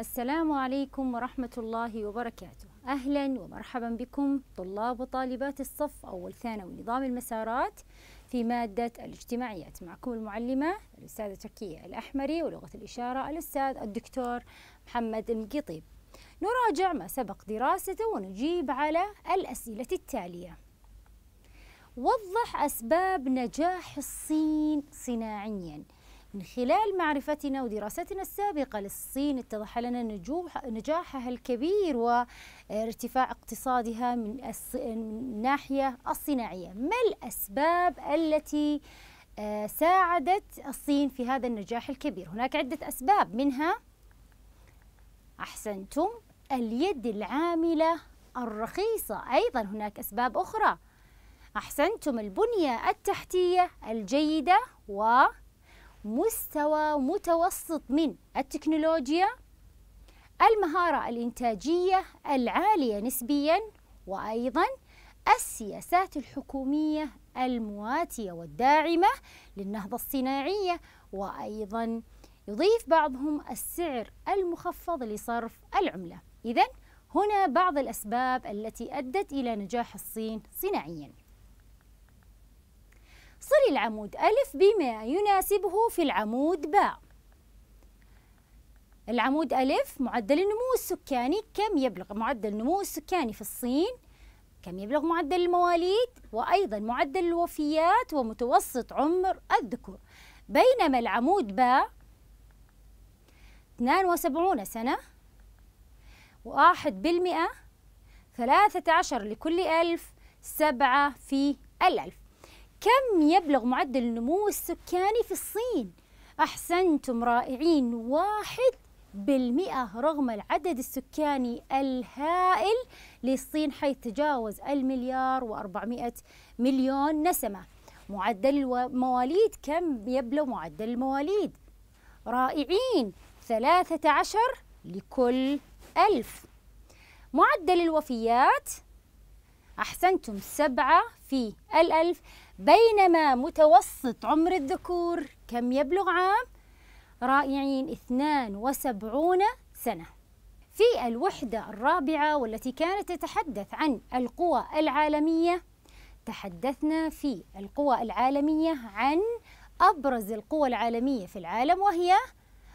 السلام عليكم ورحمة الله وبركاته أهلا ومرحبا بكم طلاب وطالبات الصف أول ثانوي نظام المسارات في مادة الاجتماعيات معكم المعلمة الأستاذة تركية الأحمري ولغة الإشارة الأستاذ الدكتور محمد المقيطيب نراجع ما سبق دراسته ونجيب على الأسئلة التالية وضح أسباب نجاح الصين صناعياً من خلال معرفتنا ودراستنا السابقة للصين اتضح لنا نجاحها الكبير وارتفاع اقتصادها من الناحية الصناعية ما الأسباب التي آه، ساعدت الصين في هذا النجاح الكبير هناك عدة أسباب منها أحسنتم اليد العاملة الرخيصة أيضا هناك أسباب أخرى أحسنتم البنية التحتية الجيدة و مستوى متوسط من التكنولوجيا المهارة الإنتاجية العالية نسبيا وأيضا السياسات الحكومية المواتية والداعمة للنهضة الصناعية وأيضا يضيف بعضهم السعر المخفض لصرف العملة إذا هنا بعض الأسباب التي أدت إلى نجاح الصين صناعياً صل العمود ألف بما يناسبه في العمود باء العمود ألف معدل النمو السكاني كم يبلغ معدل النمو السكاني في الصين كم يبلغ معدل المواليد وأيضا معدل الوفيات ومتوسط عمر الذكور بينما العمود باء 72 سنة واحد بالمئة ثلاثة عشر لكل ألف سبعة في الألف كم يبلغ معدل النمو السكاني في الصين؟ أحسنتم رائعين واحد بالمئة رغم العدد السكاني الهائل للصين حيث تجاوز المليار وأربعمائة مليون نسمة معدل المواليد كم يبلغ معدل المواليد؟ رائعين ثلاثة عشر لكل ألف معدل الوفيات أحسنتم سبعة في الألف بينما متوسط عمر الذكور كم يبلغ عام؟ رائعين 72 سنة في الوحدة الرابعة والتي كانت تتحدث عن القوى العالمية تحدثنا في القوى العالمية عن أبرز القوى العالمية في العالم وهي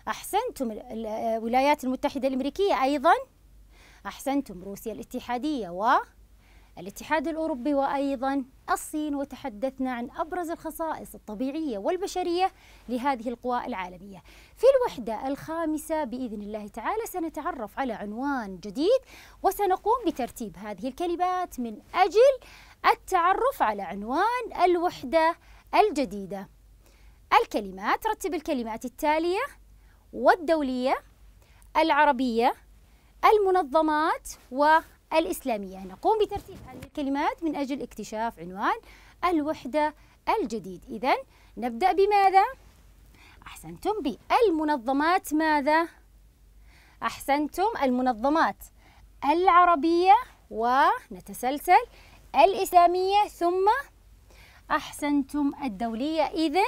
أحسنتم الولايات المتحدة الأمريكية أيضا أحسنتم روسيا الاتحادية و الاتحاد الأوروبي وأيضا الصين وتحدثنا عن أبرز الخصائص الطبيعية والبشرية لهذه القوى العالمية في الوحدة الخامسة بإذن الله تعالى سنتعرف على عنوان جديد وسنقوم بترتيب هذه الكلمات من أجل التعرف على عنوان الوحدة الجديدة الكلمات رتب الكلمات التالية والدولية العربية المنظمات الإسلامية نقوم بترتيب هذه الكلمات من أجل اكتشاف عنوان الوحدة الجديد إذا نبدأ بماذا؟ أحسنتم بالمنظمات ماذا؟ أحسنتم المنظمات العربية ونتسلسل الإسلامية ثم أحسنتم الدولية إذا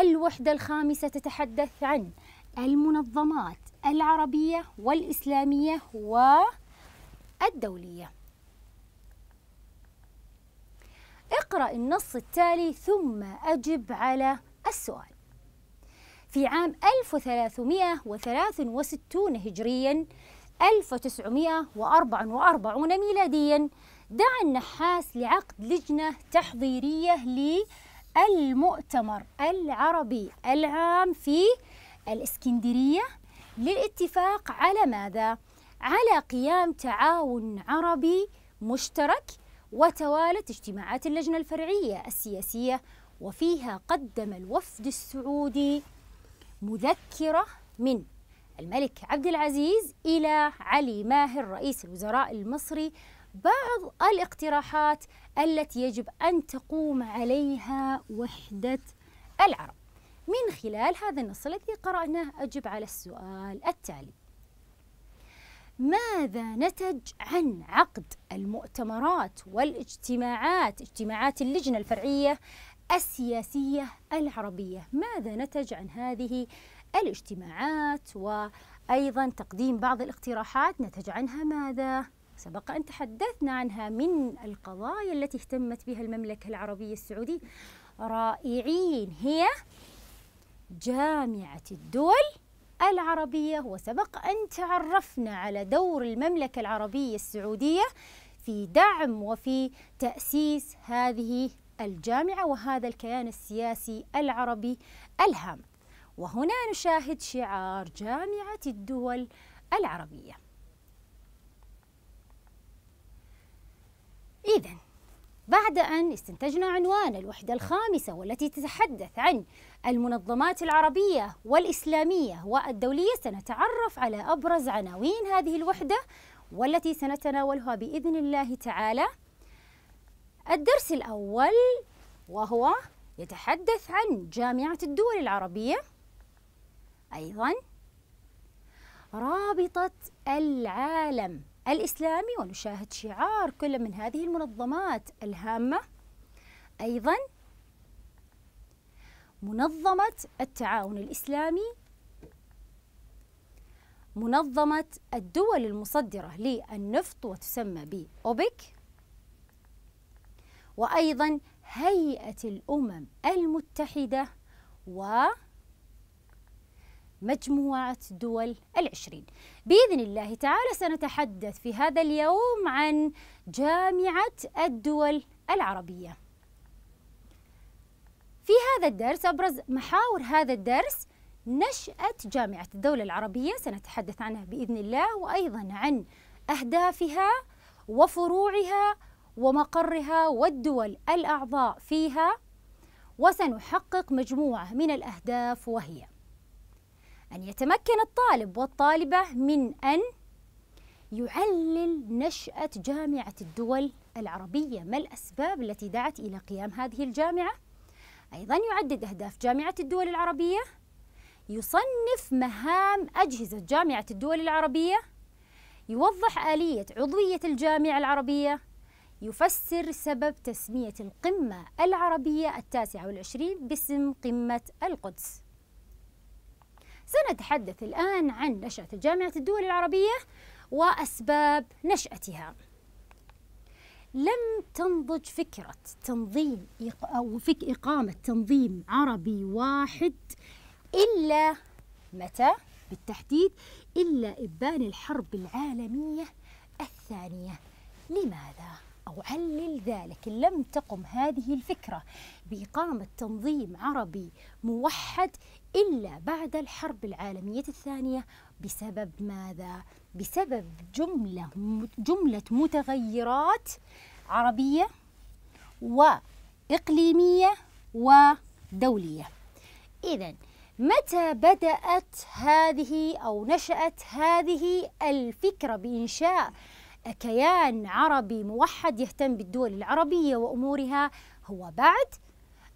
الوحدة الخامسة تتحدث عن المنظمات العربية والإسلامية و الدولية اقرأ النص التالي ثم أجب على السؤال في عام 1363 هجرياً 1944 ميلادياً دعا النحاس لعقد لجنة تحضيرية للمؤتمر العربي العام في الإسكندرية للاتفاق على ماذا؟ على قيام تعاون عربي مشترك وتوالت اجتماعات اللجنة الفرعية السياسية وفيها قدم الوفد السعودي مذكرة من الملك عبد العزيز إلى علي ماهر رئيس الوزراء المصري بعض الاقتراحات التي يجب أن تقوم عليها وحدة العرب من خلال هذا النص الذي قرأناه أجب على السؤال التالي ماذا نتج عن عقد المؤتمرات والاجتماعات اجتماعات اللجنة الفرعية السياسية العربية ماذا نتج عن هذه الاجتماعات وأيضا تقديم بعض الاقتراحات نتج عنها ماذا سبق أن تحدثنا عنها من القضايا التي اهتمت بها المملكة العربية السعودية رائعين هي جامعة الدول العربية وسبق أن تعرفنا على دور المملكة العربية السعودية في دعم وفي تأسيس هذه الجامعة وهذا الكيان السياسي العربي الهام وهنا نشاهد شعار جامعة الدول العربية إذا بعد أن استنتجنا عنوان الوحدة الخامسة والتي تتحدث عن المنظمات العربية والإسلامية والدولية سنتعرف على أبرز عناوين هذه الوحدة والتي سنتناولها بإذن الله تعالى الدرس الأول وهو يتحدث عن جامعة الدول العربية أيضا رابطة العالم الإسلامي ونشاهد شعار كل من هذه المنظمات الهامة أيضا منظمة التعاون الإسلامي منظمة الدول المصدرة للنفط وتسمى بأوبك وأيضا هيئة الأمم المتحدة و مجموعة دول العشرين بإذن الله تعالى سنتحدث في هذا اليوم عن جامعة الدول العربية في هذا الدرس أبرز محاور هذا الدرس نشأة جامعة الدولة العربية سنتحدث عنها بإذن الله وأيضا عن أهدافها وفروعها ومقرها والدول الأعضاء فيها وسنحقق مجموعة من الأهداف وهي أن يتمكن الطالب والطالبة من أن يعلل نشأة جامعة الدول العربية ما الأسباب التي دعت إلى قيام هذه الجامعة أيضا يعدد أهداف جامعة الدول العربية يصنف مهام أجهزة جامعة الدول العربية يوضح آلية عضوية الجامعة العربية يفسر سبب تسمية القمة العربية التاسعة والعشرين باسم قمة القدس سنتحدث الآن عن نشأة جامعة الدول العربية وأسباب نشأتها لم تنضج فكرة تنظيم أو فك إقامة تنظيم عربي واحد إلا متى بالتحديد إلا إبان الحرب العالمية الثانية لماذا؟ أو علل ذلك لم تقم هذه الفكرة بإقامة تنظيم عربي موحد إلا بعد الحرب العالمية الثانية بسبب ماذا؟ بسبب جملة جملة متغيرات عربية وإقليمية ودولية إذا متى بدأت هذه أو نشأت هذه الفكرة بإنشاء كيان عربي موحد يهتم بالدول العربية وأمورها هو بعد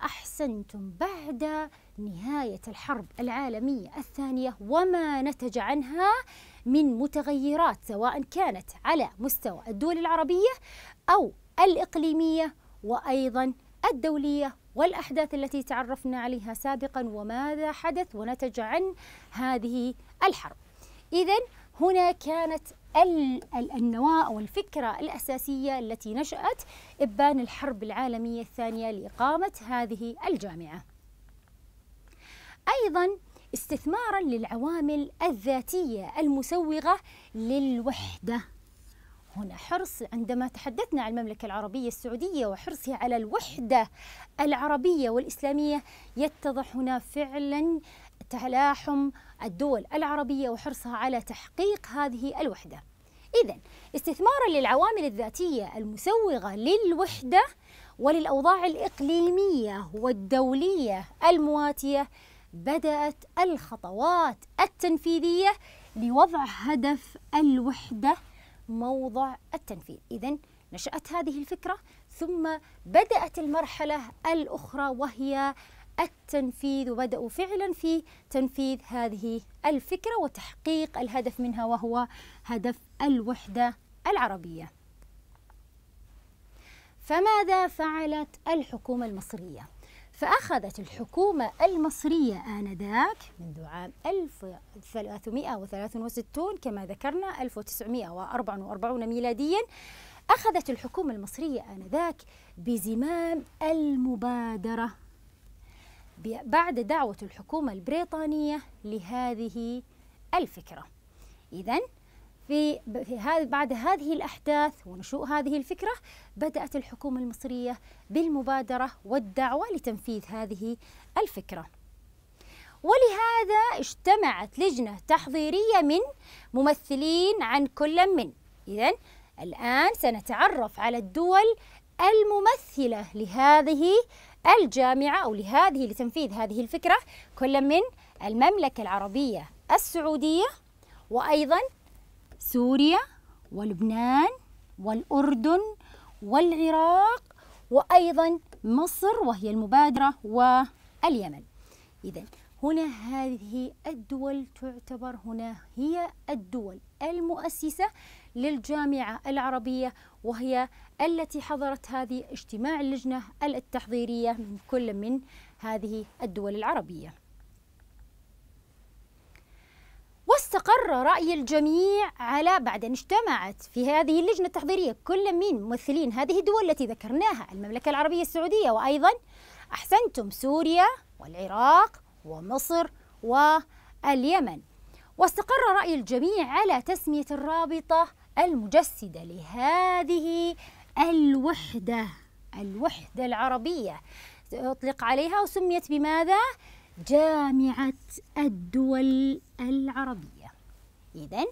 أحسنتم بعد نهاية الحرب العالمية الثانية وما نتج عنها من متغيرات سواء كانت على مستوى الدول العربية أو الإقليمية وأيضا الدولية والأحداث التي تعرفنا عليها سابقا وماذا حدث ونتج عن هذه الحرب إذا هنا كانت النواة أو الفكرة الأساسية التي نشأت إبان الحرب العالمية الثانية لإقامة هذه الجامعة أيضا استثمارا للعوامل الذاتية المسوغة للوحدة هنا حرص عندما تحدثنا عن المملكة العربية السعودية وحرصها على الوحدة العربية والإسلامية يتضح هنا فعلا تلاحم الدول العربية وحرصها على تحقيق هذه الوحدة إذا استثمارا للعوامل الذاتية المسوغة للوحدة وللأوضاع الإقليمية والدولية المواتية بدأت الخطوات التنفيذية لوضع هدف الوحدة موضع التنفيذ إذا نشأت هذه الفكرة ثم بدأت المرحلة الأخرى وهي التنفيذ وبدأوا فعلا في تنفيذ هذه الفكرة وتحقيق الهدف منها وهو هدف الوحدة العربية فماذا فعلت الحكومة المصرية؟ فأخذت الحكومة المصرية آنذاك منذ عام 1363 كما ذكرنا 1944 ميلاديا أخذت الحكومة المصرية آنذاك بزمام المبادرة بعد دعوة الحكومة البريطانية لهذه الفكرة إذا في بعد هذه الأحداث ونشوء هذه الفكرة بدأت الحكومة المصرية بالمبادرة والدعوة لتنفيذ هذه الفكرة ولهذا اجتمعت لجنة تحضيرية من ممثلين عن كل من إذا الآن سنتعرف على الدول الممثلة لهذه الجامعة أو لهذه لتنفيذ هذه الفكرة كل من المملكة العربية السعودية وأيضا سوريا ولبنان والأردن والعراق وأيضا مصر وهي المبادرة واليمن إذا هنا هذه الدول تعتبر هنا هي الدول المؤسسة للجامعة العربية وهي التي حضرت هذه اجتماع اللجنة التحضيرية من كل من هذه الدول العربية واستقر رأي الجميع على بعد أن اجتمعت في هذه اللجنة التحضيرية كل من ممثلين هذه الدول التي ذكرناها المملكة العربية السعودية وأيضا أحسنتم سوريا والعراق ومصر واليمن واستقر رأي الجميع على تسمية الرابطة المجسدة لهذه الوحدة الوحدة العربية أطلق عليها وسميت بماذا؟ جامعة الدول العربية إذا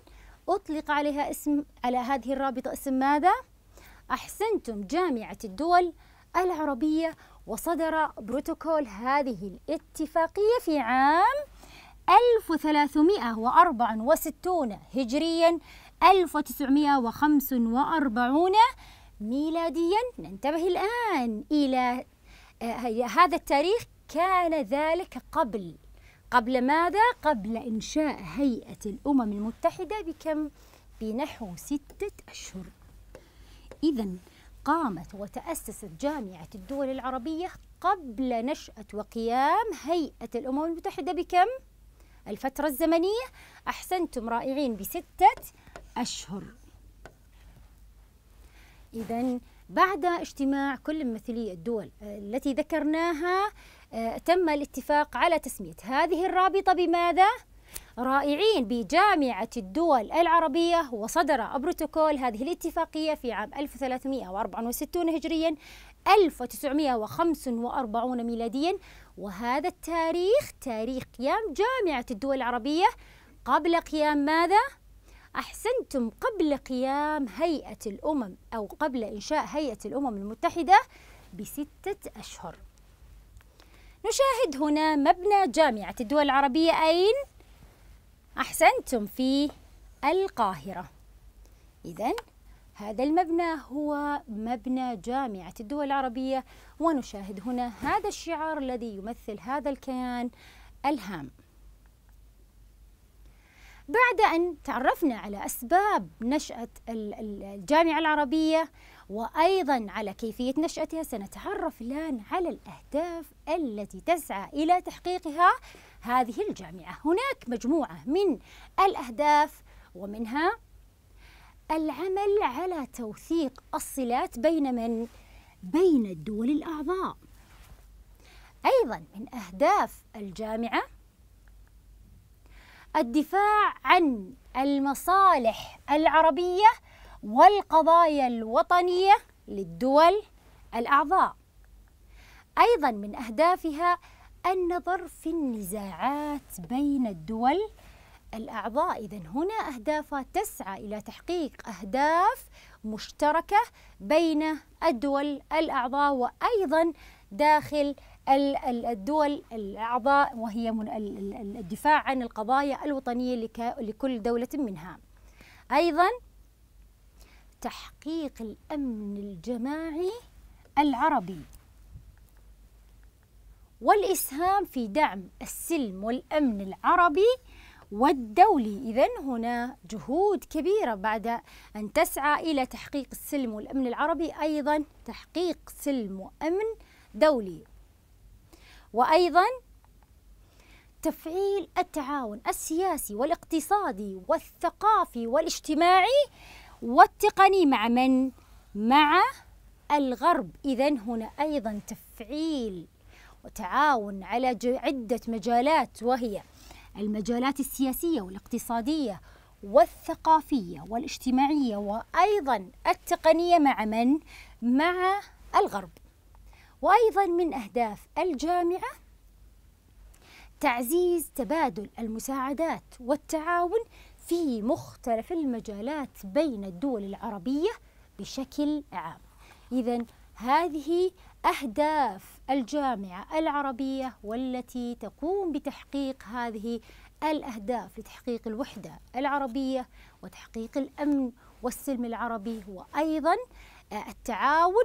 أطلق عليها اسم على هذه الرابطة اسم ماذا؟ أحسنتم جامعة الدول العربية وصدر بروتوكول هذه الاتفاقية في عام 1364 هجريا 1945 ميلاديا ننتبه الآن إلى آه، هذا التاريخ كان ذلك قبل قبل ماذا؟ قبل إنشاء هيئة الأمم المتحدة بكم؟ بنحو ستة أشهر إذا قامت وتأسست جامعة الدول العربية قبل نشأة وقيام هيئة الأمم المتحدة بكم؟ الفترة الزمنية أحسنتم رائعين بستة أشهر إذا بعد اجتماع كل ممثلي الدول آه، التي ذكرناها آه، تم الاتفاق على تسمية هذه الرابطة بماذا؟ رائعين بجامعة الدول العربية وصدر بروتوكول هذه الاتفاقية في عام 1364 هجريا 1945 ميلاديا وهذا التاريخ تاريخ قيام جامعة الدول العربية قبل قيام ماذا؟ أحسنتم قبل قيام هيئة الأمم أو قبل إنشاء هيئة الأمم المتحدة بستة أشهر نشاهد هنا مبنى جامعة الدول العربية أين؟ أحسنتم في القاهرة إذا هذا المبنى هو مبنى جامعة الدول العربية ونشاهد هنا هذا الشعار الذي يمثل هذا الكيان الهام بعد أن تعرفنا على أسباب نشأة الجامعة العربية وأيضا على كيفية نشأتها سنتعرف الآن على الأهداف التي تسعى إلى تحقيقها هذه الجامعة هناك مجموعة من الأهداف ومنها العمل على توثيق الصلات بين من بين الدول الأعضاء أيضا من أهداف الجامعة الدفاع عن المصالح العربية والقضايا الوطنية للدول الأعضاء. أيضا من أهدافها النظر في النزاعات بين الدول الأعضاء، إذا هنا أهدافها تسعى إلى تحقيق أهداف مشتركة بين الدول الأعضاء وأيضا داخل الدول الأعضاء وهي الدفاع عن القضايا الوطنية لكل دولة منها أيضا تحقيق الأمن الجماعي العربي والإسهام في دعم السلم والأمن العربي والدولي إذا هنا جهود كبيرة بعد أن تسعى إلى تحقيق السلم والأمن العربي أيضا تحقيق سلم وأمن دولي وأيضا تفعيل التعاون السياسي والاقتصادي والثقافي والاجتماعي والتقني مع من؟ مع الغرب إذا هنا أيضا تفعيل وتعاون على عدة مجالات وهي المجالات السياسية والاقتصادية والثقافية والاجتماعية وأيضا التقنية مع من؟ مع الغرب وأيضا من أهداف الجامعة تعزيز تبادل المساعدات والتعاون في مختلف المجالات بين الدول العربية بشكل عام إذا هذه أهداف الجامعة العربية والتي تقوم بتحقيق هذه الأهداف لتحقيق الوحدة العربية وتحقيق الأمن والسلم العربي وأيضا التعاون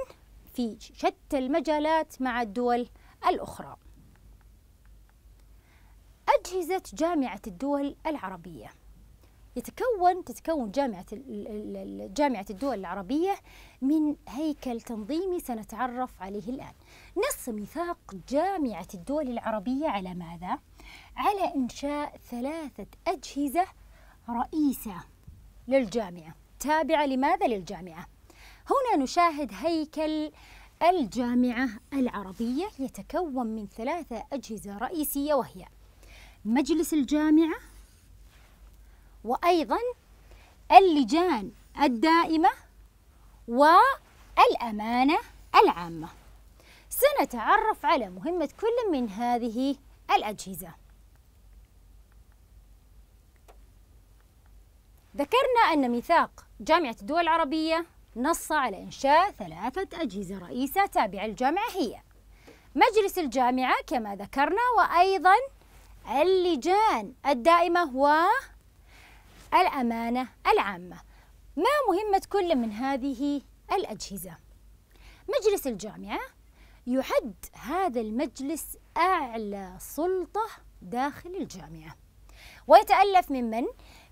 في شتى المجالات مع الدول الأخرى أجهزة جامعة الدول العربية يتكون تتكون جامعة جامعة الدول العربية من هيكل تنظيمي سنتعرف عليه الآن. نص ميثاق جامعة الدول العربية على ماذا؟ على إنشاء ثلاثة أجهزة رئيسة للجامعة، تابعة لماذا للجامعة؟ هنا نشاهد هيكل الجامعة العربية يتكون من ثلاثة أجهزة رئيسية وهي مجلس الجامعة وأيضا اللجان الدائمة والأمانة العامة سنتعرف على مهمة كل من هذه الأجهزة ذكرنا أن ميثاق جامعة الدول العربية نص على إنشاء ثلاثة أجهزة رئيسة تابعة للجامعة هي مجلس الجامعة كما ذكرنا وأيضا اللجان الدائمة و الأمانة العامة ما مهمة كل من هذه الأجهزة؟ مجلس الجامعة يعد هذا المجلس أعلى سلطة داخل الجامعة ويتألف من من؟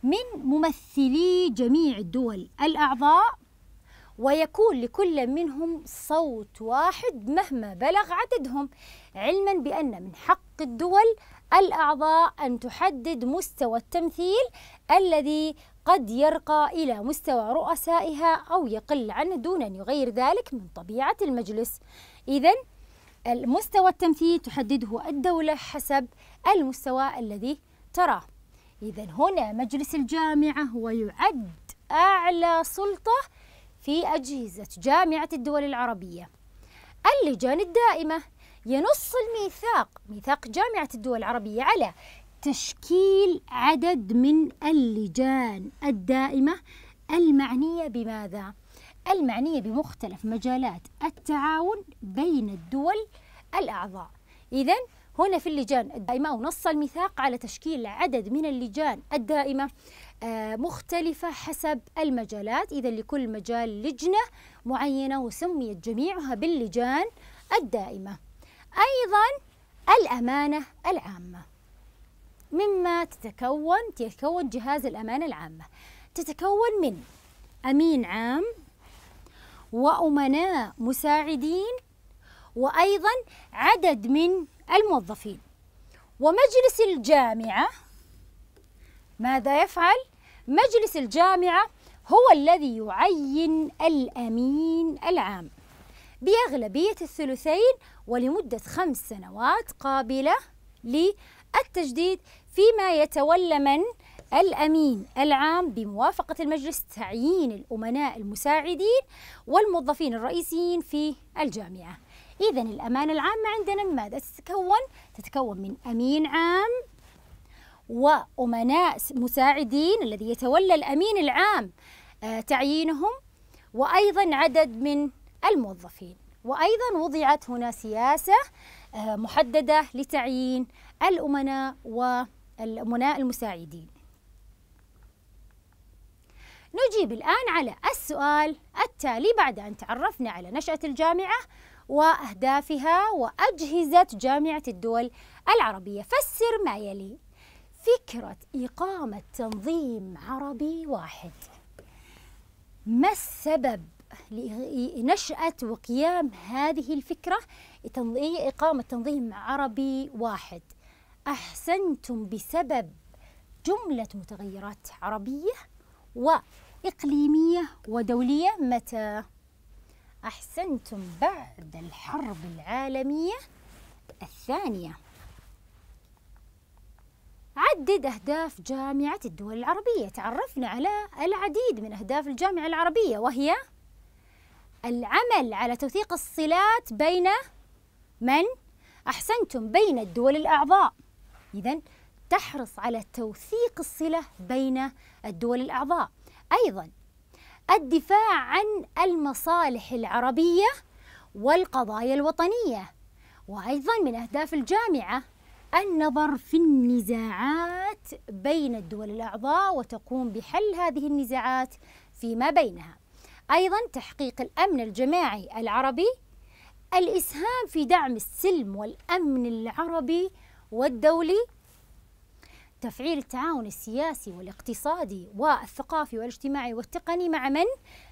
من ممثلي جميع الدول الأعضاء ويكون لكل منهم صوت واحد مهما بلغ عددهم علما بأن من حق الدول الأعضاء أن تحدد مستوى التمثيل الذي قد يرقى إلى مستوى رؤسائها أو يقل عنه دون أن يغير ذلك من طبيعة المجلس إذا المستوى التمثيل تحدده الدولة حسب المستوى الذي تراه إذا هنا مجلس الجامعة هو يعد أعلى سلطة في أجهزة جامعة الدول العربية اللجان الدائمة ينص الميثاق ميثاق جامعة الدول العربية على تشكيل عدد من اللجان الدائمة المعنية بماذا؟ المعنية بمختلف مجالات التعاون بين الدول الأعضاء إذا هنا في اللجان الدائمة ونص الميثاق على تشكيل عدد من اللجان الدائمة آه، مختلفة حسب المجالات إذا لكل مجال لجنة معينة وسميت جميعها باللجان الدائمة أيضا الأمانة العامة مما تتكون تتكون جهاز الأمانة العامة تتكون من أمين عام وأمناء مساعدين وأيضا عدد من الموظفين ومجلس الجامعة ماذا يفعل؟ مجلس الجامعة هو الذي يعين الأمين العام بأغلبية الثلثين ولمدة خمس سنوات قابلة للتجديد فيما يتولى من الأمين العام بموافقة المجلس تعيين الأمناء المساعدين والموظفين الرئيسيين في الجامعة إذا الأمانة العامة عندنا ماذا تتكون؟ تتكون من أمين عام وأمناء مساعدين الذي يتولى الأمين العام آه، تعيينهم وأيضا عدد من الموظفين وأيضا وضعت هنا سياسة آه، محددة لتعيين الأمناء والأمناء المساعدين نجيب الآن على السؤال التالي بعد أن تعرفنا على نشأة الجامعة وأهدافها وأجهزة جامعة الدول العربية فسر ما يلي فكرة إقامة تنظيم عربي واحد ما السبب لنشأة وقيام هذه الفكرة إقامة تنظيم عربي واحد أحسنتم بسبب جملة متغيرات عربية وإقليمية ودولية متى؟ أحسنتم بعد الحرب العالمية الثانية عدد أهداف جامعة الدول العربية تعرفنا على العديد من أهداف الجامعة العربية وهي العمل على توثيق الصلات بين من أحسنتم بين الدول الأعضاء إذا تحرص على توثيق الصلة بين الدول الأعضاء أيضا الدفاع عن المصالح العربية والقضايا الوطنية وأيضا من أهداف الجامعة النظر في النزاعات بين الدول الأعضاء وتقوم بحل هذه النزاعات فيما بينها أيضا تحقيق الأمن الجماعي العربي الإسهام في دعم السلم والأمن العربي والدولي تفعيل التعاون السياسي والاقتصادي والثقافي والاجتماعي والتقني مع من؟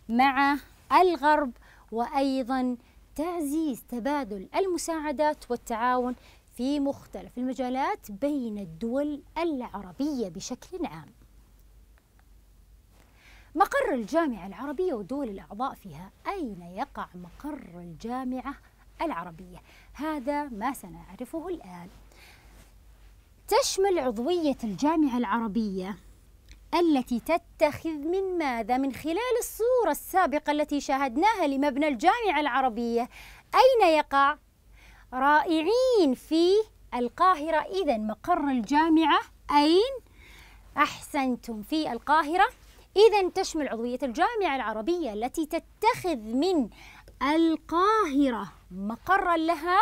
مع الغرب وأيضا تعزيز تبادل المساعدات والتعاون في مختلف المجالات بين الدول العربية بشكل عام مقر الجامعة العربية ودول الأعضاء فيها أين يقع مقر الجامعة العربية هذا ما سنعرفه الآن تشمل عضوية الجامعة العربية التي تتخذ من ماذا؟ من خلال الصورة السابقة التي شاهدناها لمبنى الجامعة العربية أين يقع رائعين في القاهرة إذا مقر الجامعة أين؟ أحسنتم في القاهرة إذا تشمل عضوية الجامعة العربية التي تتخذ من القاهرة مقرا لها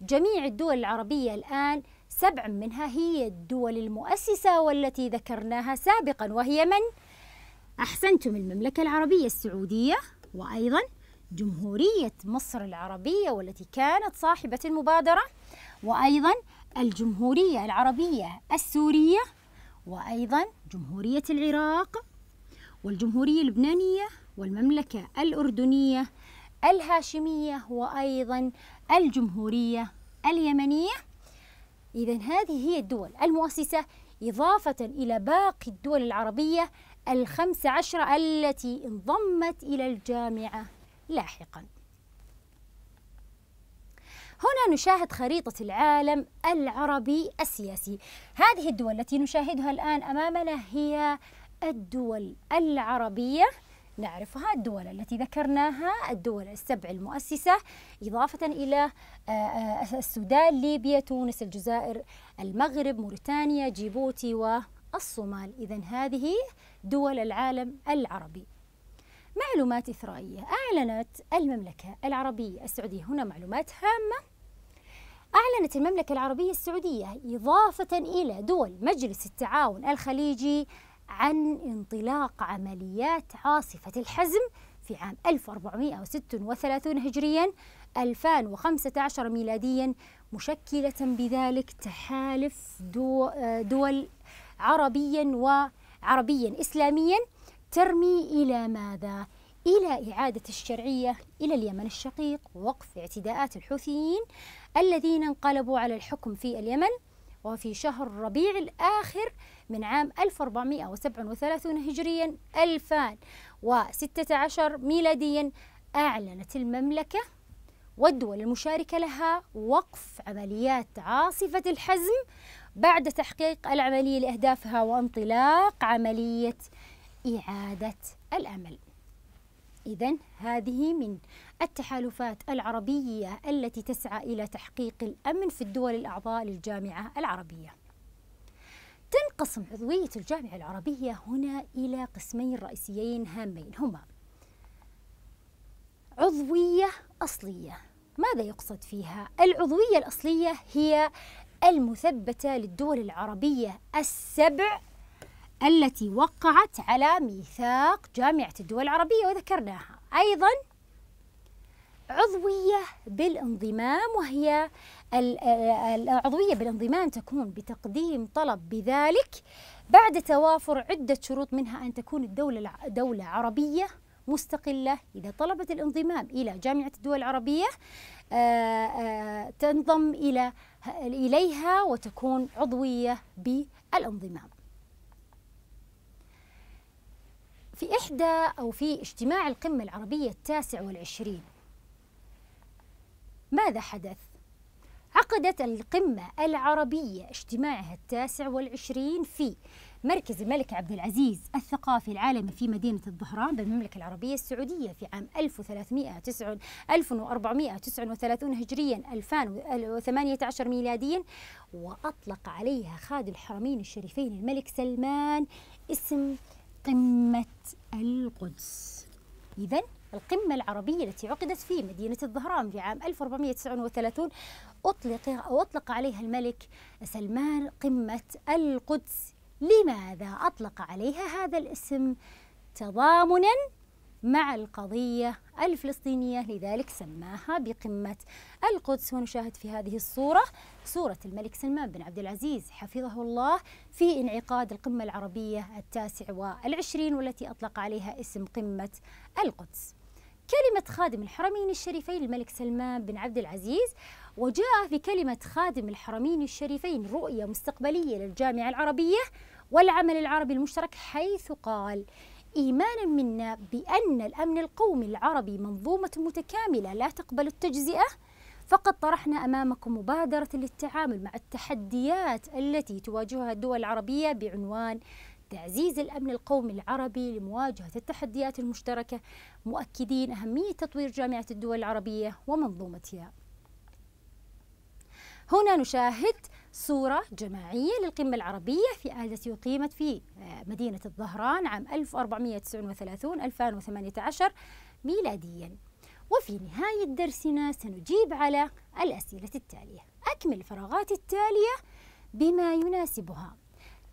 جميع الدول العربية الآن سبع منها هي الدول المؤسسة والتي ذكرناها سابقا وهي من؟ أحسنتم المملكة العربية السعودية وأيضا جمهورية مصر العربية والتي كانت صاحبة المبادرة وأيضا الجمهورية العربية السورية وأيضا جمهورية العراق والجمهورية اللبنانية والمملكة الأردنية الهاشمية وأيضا الجمهورية اليمنية إذا هذه هي الدول المؤسسة إضافة إلى باقي الدول العربية الخمس عشرة التي انضمت إلى الجامعة لاحقا هنا نشاهد خريطة العالم العربي السياسي هذه الدول التي نشاهدها الآن أمامنا هي الدول العربية نعرفها الدول التي ذكرناها الدول السبع المؤسسة إضافة إلى آه، آه، السودان ليبيا تونس الجزائر المغرب موريتانيا جيبوتي والصومال إذا هذه دول العالم العربي معلومات إثرائية أعلنت المملكة العربية السعودية هنا معلومات هامة أعلنت المملكة العربية السعودية إضافة إلى دول مجلس التعاون الخليجي عن انطلاق عمليات عاصفة الحزم في عام 1436 هجريا 2015 ميلاديا مشكلة بذلك تحالف دول عربيا وعربيا إسلاميا ترمي إلى ماذا؟ إلى إعادة الشرعية إلى اليمن الشقيق ووقف اعتداءات الحوثيين الذين انقلبوا على الحكم في اليمن وفي شهر ربيع الآخر من عام 1437 هجريا 2016 ميلاديا أعلنت المملكة والدول المشاركة لها وقف عمليات عاصفة الحزم بعد تحقيق العملية لأهدافها وانطلاق عملية إعادة الأمل إذا هذه من التحالفات العربية التي تسعى إلى تحقيق الأمن في الدول الأعضاء للجامعة العربية. تنقسم عضوية الجامعة العربية هنا إلى قسمين رئيسيين هامين هما عضوية أصلية ماذا يقصد فيها؟ العضوية الأصلية هي المثبتة للدول العربية السبع التي وقعت على ميثاق جامعة الدول العربية وذكرناها أيضا عضوية بالانضمام وهي العضوية آه، بالانضمام تكون بتقديم طلب بذلك بعد توافر عدة شروط منها أن تكون الدولة دولة عربية مستقلة إذا طلبت الانضمام إلى جامعة الدول العربية آه، آه، تنضم إلى إليها وتكون عضوية بالانضمام في إحدى أو في اجتماع القمة العربية التاسع والعشرين ماذا حدث؟ عقدت القمة العربية اجتماعها التاسع والعشرين في مركز الملك عبد العزيز الثقافي العالمي في مدينة الظهران بالمملكة العربية السعودية في عام 1439 هجريا 2018 ميلاديا وأطلق عليها خادم الحرمين الشريفين الملك سلمان اسم قمة القدس إذا القمة العربية التي عقدت في مدينة الظهران في عام 1439 أطلق أو أطلق عليها الملك سلمان قمة القدس لماذا أطلق عليها هذا الاسم تضامنا مع القضية الفلسطينية لذلك سماها بقمة القدس ونشاهد في هذه الصورة صورة الملك سلمان بن عبد العزيز حفظه الله في انعقاد القمة العربية التاسع والعشرين والتي أطلق عليها اسم قمة القدس كلمة خادم الحرمين الشريفين الملك سلمان بن عبد العزيز وجاء في كلمة خادم الحرمين الشريفين رؤية مستقبلية للجامعة العربية والعمل العربي المشترك حيث قال إيمانا منا بأن الأمن القومي العربي منظومة متكاملة لا تقبل التجزئة فقد طرحنا أمامكم مبادرة للتعامل مع التحديات التي تواجهها الدول العربية بعنوان تعزيز الأمن القومي العربي لمواجهة التحديات المشتركة مؤكدين أهمية تطوير جامعة الدول العربية ومنظومتها هنا نشاهد صورة جماعية للقمة العربية في التي أقيمت في مدينة الظهران عام 1439-2018 ميلادياً وفي نهاية درسنا سنجيب على الأسئلة التالية أكمل الفراغات التالية بما يناسبها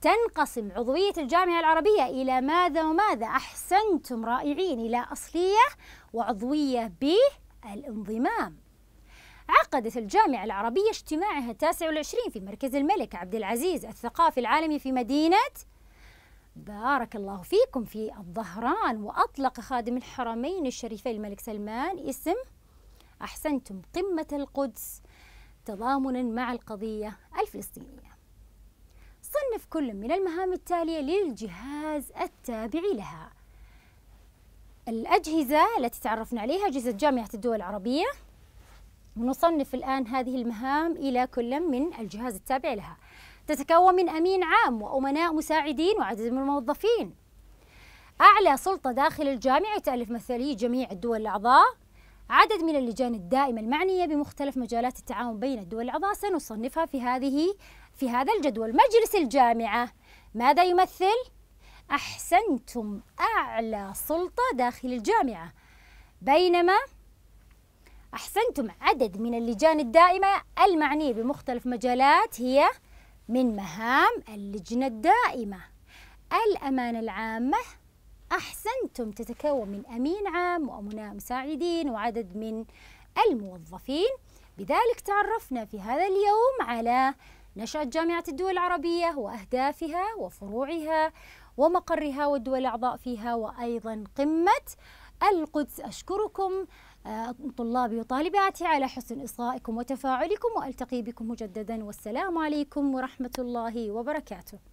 تنقسم عضوية الجامعة العربية إلى ماذا وماذا أحسنتم رائعين إلى أصلية وعضوية بالانضمام عقدت الجامعة العربية اجتماعها التاسع والعشرين في مركز الملك عبد العزيز الثقافي العالمي في مدينة بارك الله فيكم في الظهران وأطلق خادم الحرمين الشريفين الملك سلمان اسم أحسنتم قمة القدس تضامنا مع القضية الفلسطينية صنف كل من المهام التالية للجهاز التابع لها الأجهزة التي تعرفنا عليها أجهزة جامعة الدول العربية نصنف الآن هذه المهام إلى كل من الجهاز التابع لها تتكون من أمين عام وأمناء مساعدين وعدد من الموظفين أعلى سلطة داخل الجامعة تألف مثلي جميع الدول الأعضاء عدد من اللجان الدائمة المعنية بمختلف مجالات التعاون بين الدول الأعضاء سنصنفها في هذه في هذا الجدول مجلس الجامعة ماذا يمثل؟ أحسنتم أعلى سلطة داخل الجامعة بينما أحسنتم عدد من اللجان الدائمة المعنية بمختلف مجالات هي من مهام اللجنة الدائمة الأمانة العامة أحسنتم تتكون من أمين عام وأمناء مساعدين وعدد من الموظفين بذلك تعرفنا في هذا اليوم على نشأة جامعة الدول العربية وأهدافها وفروعها ومقرها والدول الأعضاء فيها وأيضا قمة القدس أشكركم أه، طلابي وطالباتي على حسن إصغائكم وتفاعلكم وألتقي بكم مجددا والسلام عليكم ورحمة الله وبركاته